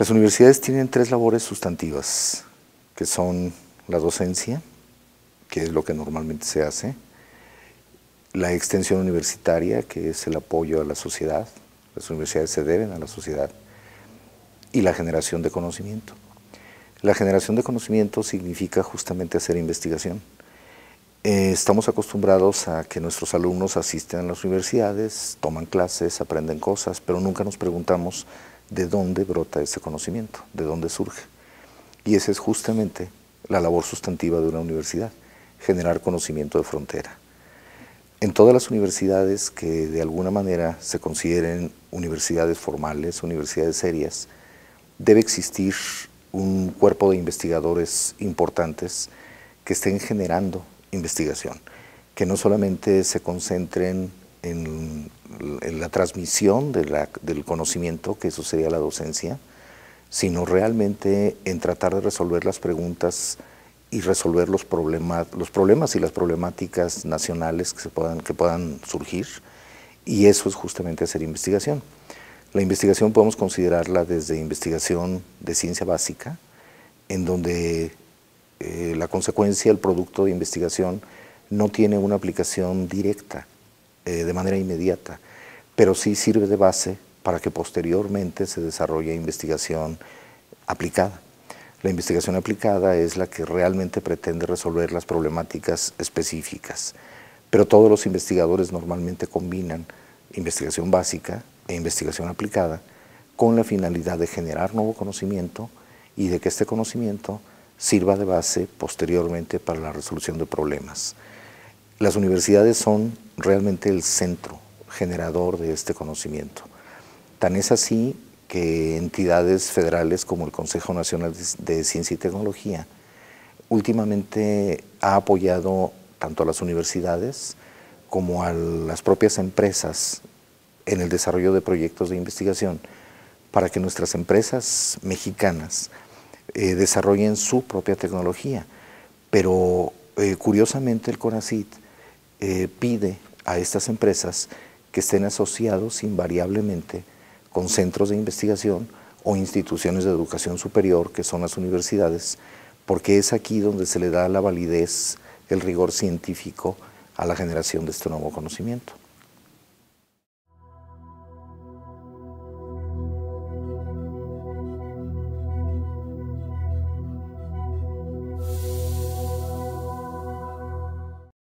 Las universidades tienen tres labores sustantivas, que son la docencia, que es lo que normalmente se hace, la extensión universitaria, que es el apoyo a la sociedad, las universidades se deben a la sociedad, y la generación de conocimiento. La generación de conocimiento significa justamente hacer investigación. Eh, estamos acostumbrados a que nuestros alumnos asisten a las universidades, toman clases, aprenden cosas, pero nunca nos preguntamos de dónde brota ese conocimiento, de dónde surge. Y esa es justamente la labor sustantiva de una universidad, generar conocimiento de frontera. En todas las universidades que de alguna manera se consideren universidades formales, universidades serias, debe existir un cuerpo de investigadores importantes que estén generando investigación, que no solamente se concentren en la transmisión del conocimiento, que eso sería la docencia, sino realmente en tratar de resolver las preguntas y resolver los problemas, los problemas y las problemáticas nacionales que, se puedan, que puedan surgir, y eso es justamente hacer investigación. La investigación podemos considerarla desde investigación de ciencia básica, en donde eh, la consecuencia, el producto de investigación, no tiene una aplicación directa, eh, de manera inmediata, pero sí sirve de base para que posteriormente se desarrolle investigación aplicada. La investigación aplicada es la que realmente pretende resolver las problemáticas específicas, pero todos los investigadores normalmente combinan investigación básica e investigación aplicada con la finalidad de generar nuevo conocimiento y de que este conocimiento sirva de base posteriormente para la resolución de problemas. Las universidades son realmente el centro generador de este conocimiento. Tan es así que entidades federales como el Consejo Nacional de Ciencia y Tecnología últimamente ha apoyado tanto a las universidades como a las propias empresas en el desarrollo de proyectos de investigación para que nuestras empresas mexicanas eh, desarrollen su propia tecnología. Pero eh, curiosamente el CONACIT eh, pide a estas empresas que estén asociados invariablemente con centros de investigación o instituciones de educación superior, que son las universidades, porque es aquí donde se le da la validez, el rigor científico a la generación de este nuevo conocimiento.